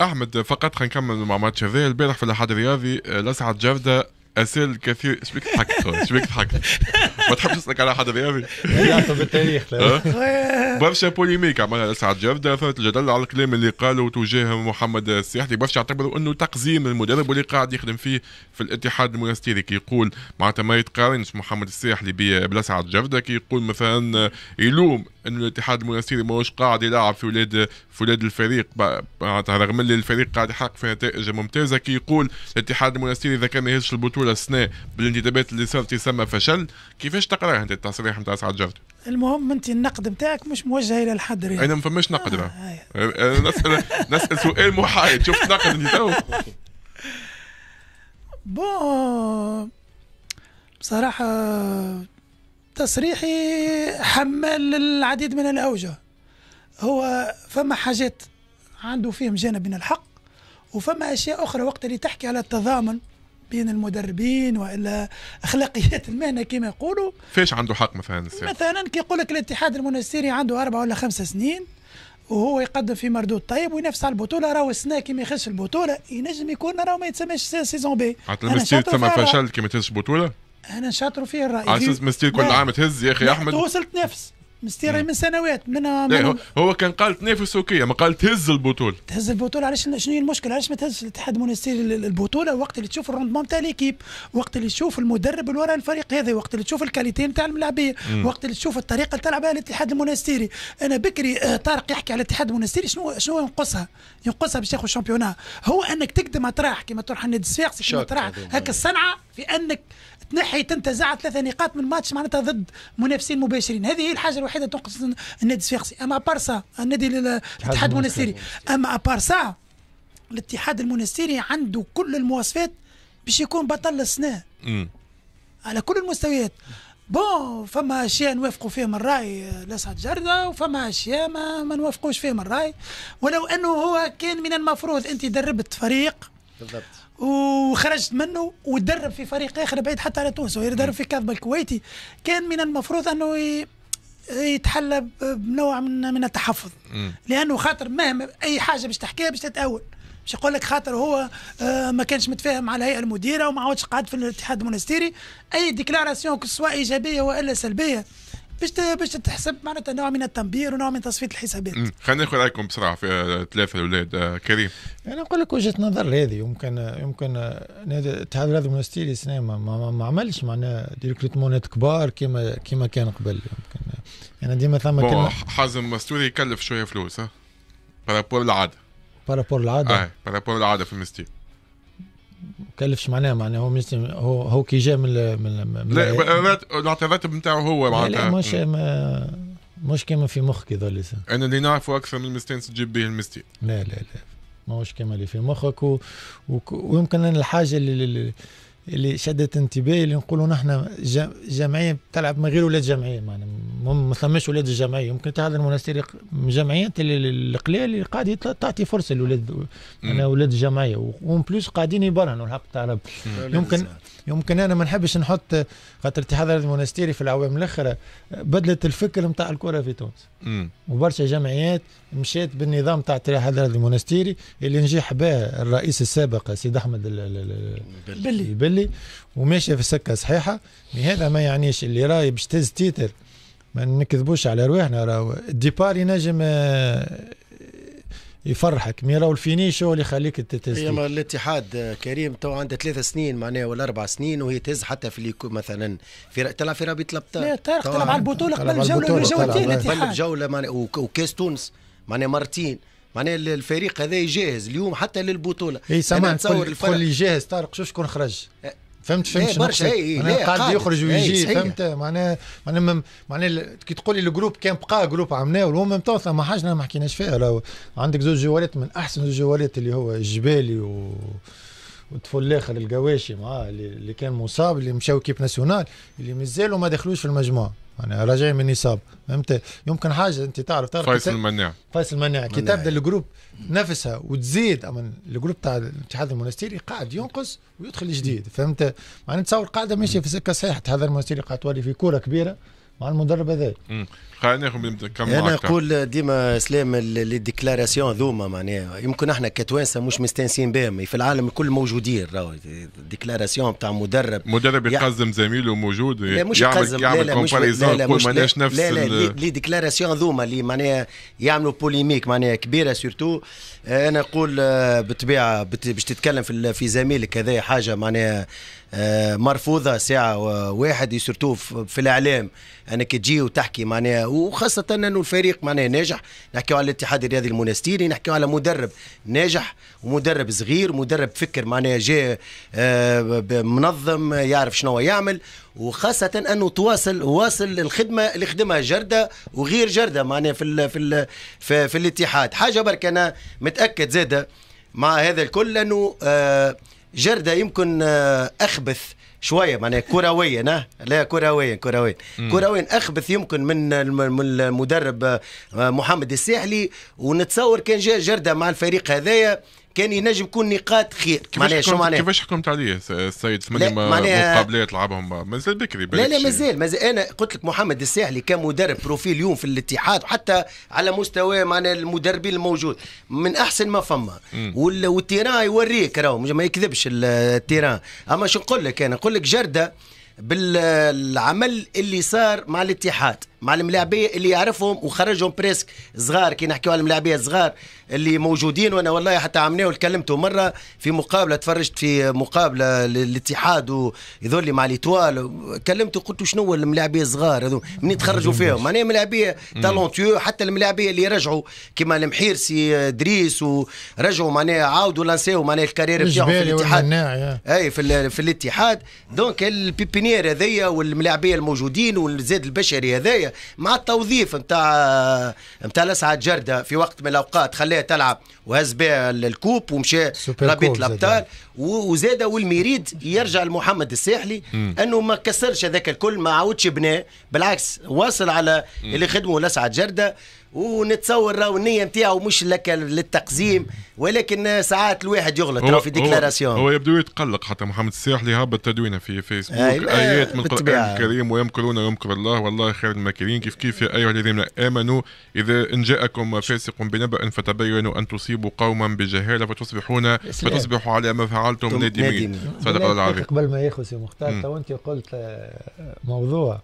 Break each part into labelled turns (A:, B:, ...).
A: احمد فقط خلينا نكمل مع ماتش هذا البارح في الاحد الرياضي الاسعد آه، جرده اسال كثير ايش بك ضحكت ايش بك ضحكت ما تحبش تسالك على حدا رياضي بالتاريخ برشا بوليميك عملها لسعد جرده اثرت الجدل على الكلام اللي قاله تجاه محمد السياحتي برشا اعتبروا انه تقزيم المدرب واللي قاعد يخدم فيه في الاتحاد المونستيري كي يقول معناتها ما يتقارنش محمد السياحتي بلسعد جرده كي يقول مثلا آه، يلوم انه الاتحاد المنستيري ماهوش قاعد يلعب في ولاد في ولاد الفريق معناتها رغم اللي الفريق قاعد يحقق في نتائج ممتازه كي يقول الاتحاد المنستيري اذا كان يهزش البطوله السنه بالانتدابات اللي صارت يسمى فشل كيفاش تقرا انت التصريح نتاع سعد جرد
B: المهم انت النقد نتاعك مش موجه الى الحد ريال. يعني. انا نعم، ما
A: فماش نقد آه،, آه،, آه. آه نسال نسال سؤال محايد شفت نقد انت تو
B: بون بصراحه تصريحي حمال للعديد من الأوجه هو فما حاجات عنده فيهم جانب من الحق وفما أشياء أخرى وقت اللي تحكي على التضامن بين المدربين والا اخلاقيات المهنه كما يقولوا
A: فيش عنده حق مثلا
B: مثلا كي يقول لك الاتحاد المنستيري عنده اربع ولا خمس سنين وهو يقدم في مردود طيب وينافس على البطوله راهو السنه كي ما يخش البطوله ينجم يكون راهو ما يتسماش سيزون بي المستير تسمى فشل كي
A: ما البطوله
B: انا شاطر فيه الراي على اساس مستير كل عام تهز
A: يا اخي احمد وصلت
B: نفس مستير من سنوات من, من هو,
A: هو كان قال تنافس اوكي ما قال تهز البطوله
B: تهز البطوله علاش شنو هي المشكله علاش ما تهزش الاتحاد المونستير البطوله وقت اللي تشوف الروندمون تاع ليكيب وقت اللي تشوف المدرب اللي وراء الفريق هذا وقت اللي تشوف الكاليتي نتاع الملاعبيه وقت اللي تشوف الطريقه اللي تلعب بها الاتحاد المونستيري انا بكري آه، طارق يحكي على الاتحاد المونستيري شنو شنو ينقصها ينقصها باش ياخذ الشامبيوناه هو انك تقدم اطراح كما تروح النادي الصفاقسي كما تروح هكا الصنعه لانك تنحي تنتزع ثلاثة نقاط من ماتش معناتها ضد منافسين مباشرين هذه هي الحاجه الوحيده تنقص النادي الصفاقسي اما بارسا النادي الاتحاد المنستيري اما بارسا الاتحاد المنستيري عنده كل المواصفات باش يكون بطل السنه على كل المستويات بون فما اشياء نوافقوا فيهم الراي لسعد جرده وفما اشياء ما, ما نوافقوش فيهم الراي ولو انه هو كان من المفروض انت دربت فريق
C: بالضبط
B: وخرجت منه ودرب في فريق اخر بعيد حتى على تونس درب في كاظم الكويتي كان من المفروض انه ي... يتحلى بنوع من من التحفظ لانه خاطر مهما اي حاجه باش تحكيها باش تتاول باش يقول لك خاطر هو آه ما كانش متفاهم مع الهيئه المديره وما عادش قاعد في الاتحاد المونستيري اي ديكلاراسيون سواء ايجابيه والا سلبيه باش باش تحسب معناتها نوع من التنبير ونوع من تصفيه الحسابات.
A: خلينا ناخذ رايكم بسرعه في آه، ثلاثه الاولاد آه، كريم.
B: انا يعني نقول لك وجهه نظر هذه
D: يمكن يمكن الاتحاد آه، الرياضي المنستيري السنه ما, ما, ما عملش معناها دي كبار كما كما كان قبل يمكن يعني ديما ثم
A: حازم مستوري يكلف شويه فلوس ها بارابور العاده
D: بارابور العاده؟ اي
A: بارابور العاده في المستير
D: تكلفش معناها معناها هو هو هو كي جا من من
A: لا الراتب نتاعو هو معناتها مش
D: ما مش كما في كي ظل
A: انا اللي نعرفه اكثر من المستانس تجيب به المستين لا لا لا
D: ماهوش كما اللي في مخك و... و... ويمكن الحاجه اللي, اللي اللي شدت انتباهي اللي نقولوا نحن جمعيه تلعب من غير ولاد جمعيه معنا ما ثماش ولاد الجمعيه يمكن هذا المنستير جمعيات القلال اللي قاعد تعطي فرصه لولاد انا ولاد الجمعيه وان بلوس قاعدين يبرهنوا الحق تاع يمكن يمكن انا ما نحبش نحط خاطر الاتحاد المونستيري في الاعوام الاخرى بدلت الفكر نتاع الكره في تونس وبرشا جمعيات مشات بالنظام نتاع الاتحاد المونستيري اللي نجح به الرئيس السابق سيد احمد البلي البلي وماشي في سكه صحيحه هذا ما يعنيش اللي راي باش تهز تيتر ما نكذبوش على رواحنا راهو الديبار ينجم يفرحك ميراو الفينيش هو اللي يخليك تتهز هي
E: الاتحاد كريم تو عنده ثلاث سنين معناها ولا اربع سنين وهي تهز حتى في الليكو مثلا في تلعب في رابي تلعب لا تلعب على البطوله قبل جوله ولا الاتحاد قبل جوله معناها وكاس تونس معناها مرتين معناها الفريق هذا يجهز اليوم حتى للبطوله اي سمعت نتصور اللي
D: جاهز طارق شوف شكون خرج أه، فهمت فهمت إيه، برشا اي إيه، قاعد يخرج إيه، ويجي فهمت معناها معناها معناها كي تقول لي الجروب كان بقى جروب عملناه ولو ميم تو ثما حاجه ما حكيناش فيها لو عندك زوج جوالات من احسن الجوالات اللي هو الجبالي و الاخر القواشي معاه اللي كان مصاب اللي مشاو كيب ناسيونال اللي مازالوا ما دخلوش في المجموعه يعني راجعين من نصاب فهمت يمكن حاجه انت تعرف تعرف فيصل المناع فيصل المناع كي تبدا الجروب نفسها وتزيد اما الجروب تاع الاتحاد المونستيري قاعد ينقص ويدخل جديد فهمت معناتها تصور قاعده ماشيه في سكه صحيحه هذا المونستيري قاعد تولي في كوره كبيره مع المدرب هذا
A: خلينا ناخذ كم انا
E: نقول ديما اسلام لي ديكلاراسيون ذوما معناها يمكن احنا كتوانسه مش مستانسين بهم في العالم الكل موجودين راهو ديكلاراسيون بتاع مدرب
A: مدرب يقزم زميله موجود لا مش يعمل يقزم يعمل لا كومباريزون يقول ماناش نفس لا لا لي
E: ديكلاراسيون ذوما اللي معناها يعملوا بوليميك معناها كبيره سورتو انا نقول آه، بالطبيعه باش تتكلم في زميلك هذا حاجه معناها آه، مرفوضه ساعه واحد يسرتو في الاعلام انك تجي وتحكي معناها وخاصه انه الفريق معناها ناجح نحكيو على الاتحاد الرياضي المونستيري نحكيو على مدرب ناجح ومدرب صغير مدرب فكر معناها جاء آه، منظم يعرف شنو يعمل وخاصة أنه تواصل واصل الخدمة اللي خدمها جردة وغير جردة معناها في في في, في الاتحاد حاجة برك أنا متأكد زادة مع هذا الكل أنه آه جردة يمكن آه، أخبث شويه معناها كرويا لا كرويا كرويا كرويا اخبث يمكن من المدرب آه، محمد الساحلي ونتصور كان جاء جرده مع الفريق هذايا كان ينجم يكون نقاط خير معناها شو معناها
A: كيفاش حكمت عليه السيد ثمانية مقابلات لعبهم مازال بكري لا لا
E: مازال مازال انا قلت لك محمد الساحلي كان مدرب بروفيل اليوم في الاتحاد وحتى على مستوى معنا المدربين الموجود من احسن ما فما والتيران يوريك راهو ما يكذبش التيران اما شو نقول لك انا نقول لك جرده بالعمل اللي صار مع الاتحاد مع الملاعبيه اللي يعرفهم وخرجهم بريسك صغار كي نحكيو على الملاعبيه الصغار اللي موجودين وانا والله حتى عمناه وكلمته مره في مقابله تفرجت في مقابله للاتحاد ويذول مع ليتوال كلمته قلت شنو هو الملاعبيه الصغار هذو منين تخرجوا فيهم معناها ملاعبيه تالونتيو حتى الملاعبيه اللي رجعوا كيما المحيرسي دريس ورجعوا معناها عاودوا لانسيو معناها الكارير بتاعهم في الاتحاد اي في, في الاتحاد دونك البيبينير هذيا والملاعبيه الموجودين والزاد البشري هذايا مع التوظيف نتاع نتاع الاسعد جرده في وقت من الاوقات خليها تلعب وهز بها الكوب ومشى رابط الابطال وزاد والميريد يرجع لمحمد الساحلي انه ما كسرش هذاك الكل ما عاودش بناه بالعكس واصل على اللي خدمه الاسعد جرده ونتصور راهو النيه نتاعو مش لك للتقزيم ولكن ساعات الواحد يغلط راهو في ديكلاراسيون هو
A: يبدو يتقلق حتى محمد الساحلي هبط تدوينه في فيسبوك ايات من القران الكريم ويمكرون ويمكر الله والله خير ما منكرين كيف كيف يا أيها الذين آمنوا إذا إن جاءكم فاسق بنبأ فتبينوا أن تصيبوا قوما بجهالة فتصبحون فتصبحوا على ما فعلتم نادمين صدق الله العظيم قبل ما ياخذ يا مختار
D: تو أنت قلت آه، موضوع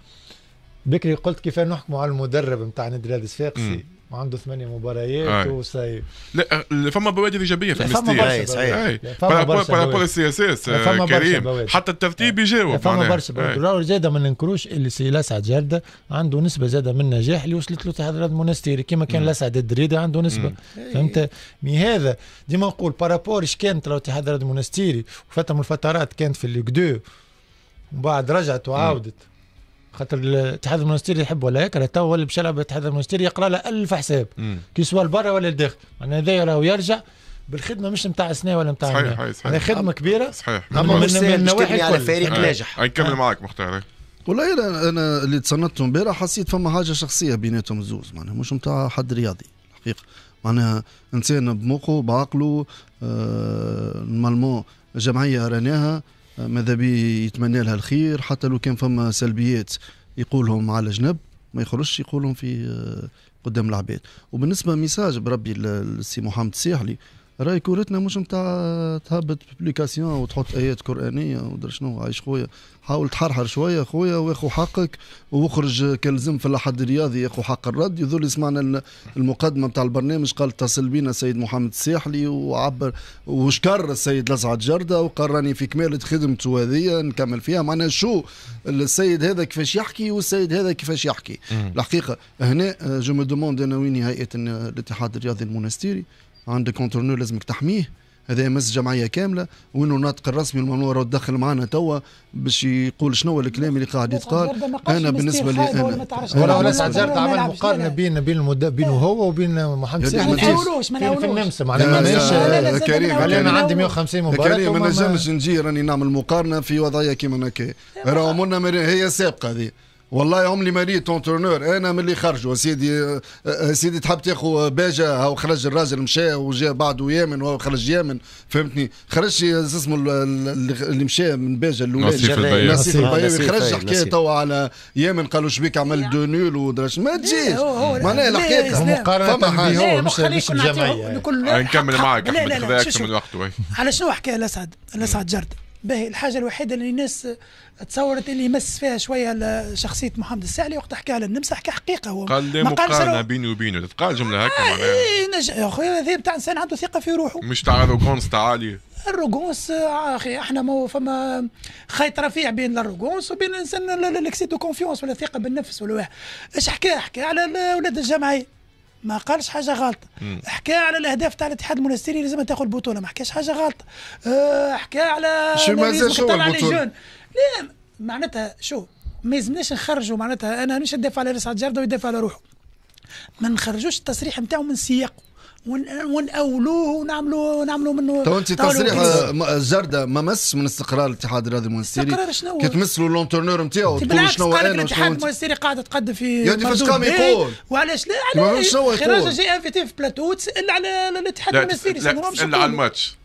D: بكري قلت كيف نحكم على المدرب نتاع نادي الهلال الصفاقسي عنده ثمانية مباريات وسي أه،
A: لا فما بوادر ايجابيه في المستير صحيح بارابول بوادر آه، كريم حتى الترتيب يجاوب فما برشا بوادر
D: زاده ما ننكروش اللي سي لسعد جرده عنده نسبه زاده من النجاح اللي وصلت له تحت المونستيري كما كان لسعد الدريده عنده نسبه فهمت مي هذا ديما نقول بارابور اش كانت لو اتحاد المونستيري وفتره من الفترات كانت في الليغ 2 ومن بعد رجعت وعاودت خاطر الاتحاد المونستيري يحب ولا يكره تو اللي باش يلعب الاتحاد المونستيري يقرا له 1000 حساب كي سوا لبرا ولا لداخل معناها هذايا راهو يرجع بالخدمه
C: مش نتاع سنه ولا
A: نتاع صحيح صحيح خدمه كبيره صحيح اما من, النواحي على فريق آه. ناجح نكمل آه. معاك مختار
C: والله انا انا اللي تصنتهم امبارح حسيت فما حاجه شخصيه بيناتهم زوز معناها مش نتاع حد رياضي الحقيقه معناها انسان بمخه بعقله آه جمعيه راناها ماذا بي يتمنى لها الخير حتى لو كان فما سلبيات يقولهم على جنب ما يخرجش يقولهم في آه، قدام العباد وبالنسبه ميساج بربي السي محمد الساحلي راهي كورتنا مش نتاع تهبط بليكاسيون وتحط ايات قرانيه ودر شنو عايش خويا حاول تحرحر شويه خويا واخو حقك واخرج كلزم في الاحد الرياضي ياخو حق الرد يذول سمعنا المقدمه نتاع البرنامج قال اتصل بينا السيد محمد الساحلي وعبر وشكر السيد لسعد جرده وقال راني في كمالة خدمته هذه نكمل فيها معناها شو السيد هذا كيفاش يحكي والسيد هذا كيفاش يحكي الحقيقه هنا جو مو دوموند انا وين هيئه الاتحاد الرياضي المونستيري عندك كونترنور لازمك تحميه هذا يمس جمعيه كامله وانه الناطق الرسمي الممنوع راه دخل معنا توا باش يقول شنو هو الكلام اللي قاعد يتقال انا بالنسبه لي انا ولا ولا سعد زارت عمل مقارنه
D: بين بين بينه هو وبين محمد سيف ما نحاولوش ما نحاولوش في النمسا معناها كريم انا عندي 150 مباراه كريم ما نجمش
C: نجي راني نعمل مقارنه في وضعيه كيما هكا راهو منا هي سابقه هذه والله عملي مالي اونترونور انا من اللي خرجوا سيدي آه، سيدي تحب تاخذ باجا او خرج الراجل مشى وجا بعده يامن وخرج يامن فهمتني خرج اسمه اللي مشى من باجا الاولاد نصيف البياوي خرج حكايه توا على يامن قالوا شبيك عمل دو نول ودرش ما تجيش معناها الحكايه مقارنه به هو مش
A: مش الجمعيه نكمل معاك ناخذ من وقته
B: على شنو حكايه الاسعد الاسعد جرد باهي الحاجة الوحيدة اللي الناس تصورت اللي يمس فيها شوية شخصية محمد السعلي وقت حكى على النمسا حكى حقيقة هو قال لي مقارنة
A: بيني وبينه تتقال جملة هكا آه، معناها
B: اي نج... يا خويا هذا بتاع إنسان عنده ثقة في روحه
A: مش تاع روكونس تعالي
B: الروغونس آه، اخي احنا ما فما خيط رفيع بين الروغونس وبين الانسان الاكسيد كونفيونس ولا الثقه بالنفس ولا واحد اش حكى حكى على اولاد الجمعيه ما قالش حاجه غلط حكى على الاهداف تاع الاتحاد المنستيري لازم تاخذ البطوله ما حكاش حاجه غلط أه، حكى على شو ما شو البطوله لا معناتها شو ما يلزمناش نخرجوا معناتها انا مش ندافع على رسعه الجرده ويدافع على روحه ما نخرجوش التصريح نتاعو من سياقه ونأولوه ونعملوا نعملوا منه تو انت تصريح
C: الجرده آه، ما مس من استقرار الاتحاد الرياضي المونستيري استقرار شنو كي تمثلوا لونترنور نتاعو تقول شنو انا الاتحاد
B: المونستيري قاعد تقدم في يا فاش قام إيه، يقول وعلاش لا على خراجه جي ان في تي في بلاتو تسال على الاتحاد المونستيري سال على الماتش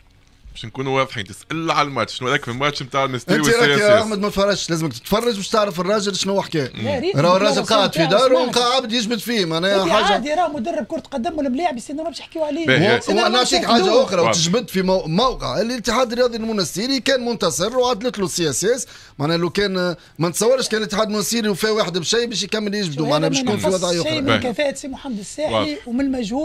A: باش نكونوا واضحين تسال على الماتش شنو رايك في الماتش نتاع المستوي انت إيه راك يا احمد
C: ما تفرجش لازمك تتفرج باش تعرف الراجل شنو حكى راه الراجل قاعد في داره ولقى عبد يجبد فيه معناها حاجه عادي
B: راه مدرب كره قدم ولا ملاعب السنة ما يحكيو عليه ونعطيك حاجه اخرى وتجبد
C: في موقع الاتحاد الرياضي المنستيري كان منتصر وعدلت له السي اس اس معناها لو كان ما نتصورش كان الاتحاد المنستيري وفاه واحد بشيء باش يكمل يجبدوا معناها باش يكون في وضع اخر من
B: كفاءه سي محمد الساحي ومن المجهود